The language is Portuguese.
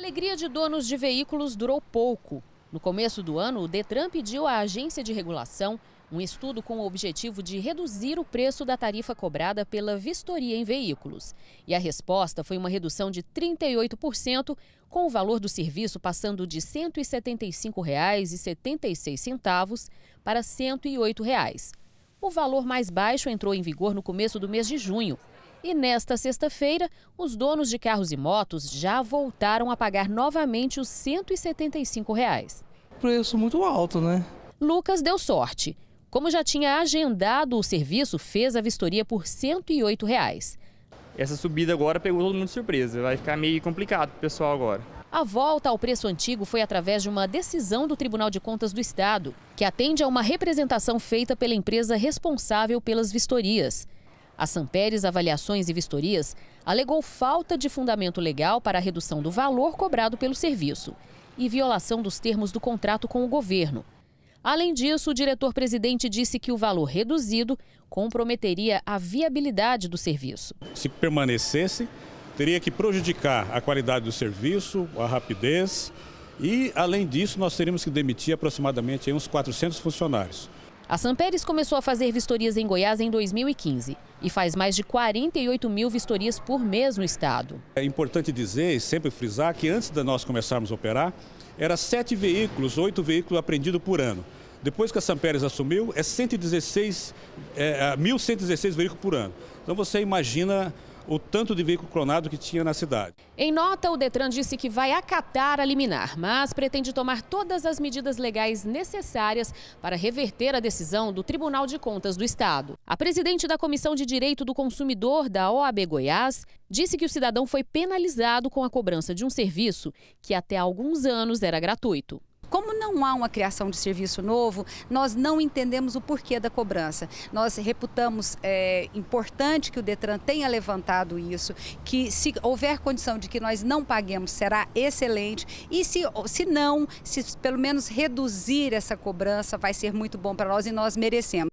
A alegria de donos de veículos durou pouco. No começo do ano, o Detran pediu à agência de regulação um estudo com o objetivo de reduzir o preço da tarifa cobrada pela vistoria em veículos. E a resposta foi uma redução de 38%, com o valor do serviço passando de R$ 175,76 para R$ 108. Reais. O valor mais baixo entrou em vigor no começo do mês de junho e nesta sexta-feira, os donos de carros e motos já voltaram a pagar novamente os R$ 175. Reais. Preço muito alto, né? Lucas deu sorte. Como já tinha agendado o serviço, fez a vistoria por R$ 108. Reais. Essa subida agora pegou todo mundo de surpresa. Vai ficar meio complicado pro pessoal agora. A volta ao preço antigo foi através de uma decisão do Tribunal de Contas do Estado, que atende a uma representação feita pela empresa responsável pelas vistorias. A Samperes Avaliações e Vistorias alegou falta de fundamento legal para a redução do valor cobrado pelo serviço e violação dos termos do contrato com o governo. Além disso, o diretor-presidente disse que o valor reduzido comprometeria a viabilidade do serviço. Se permanecesse, teria que prejudicar a qualidade do serviço, a rapidez e, além disso, nós teríamos que demitir aproximadamente uns 400 funcionários. A Samperes começou a fazer vistorias em Goiás em 2015 e faz mais de 48 mil vistorias por mês no estado. É importante dizer e sempre frisar que antes de nós começarmos a operar, era sete veículos, oito veículos apreendidos por ano. Depois que a Samperes assumiu, é 116, é, 1.116 é, veículos por ano. Então você imagina o tanto de veículo clonado que tinha na cidade. Em nota, o Detran disse que vai acatar a liminar, mas pretende tomar todas as medidas legais necessárias para reverter a decisão do Tribunal de Contas do Estado. A presidente da Comissão de Direito do Consumidor da OAB Goiás disse que o cidadão foi penalizado com a cobrança de um serviço que até alguns anos era gratuito. Como não há uma criação de serviço novo, nós não entendemos o porquê da cobrança. Nós reputamos é, importante que o Detran tenha levantado isso, que se houver condição de que nós não paguemos, será excelente. E se, se não, se pelo menos reduzir essa cobrança, vai ser muito bom para nós e nós merecemos.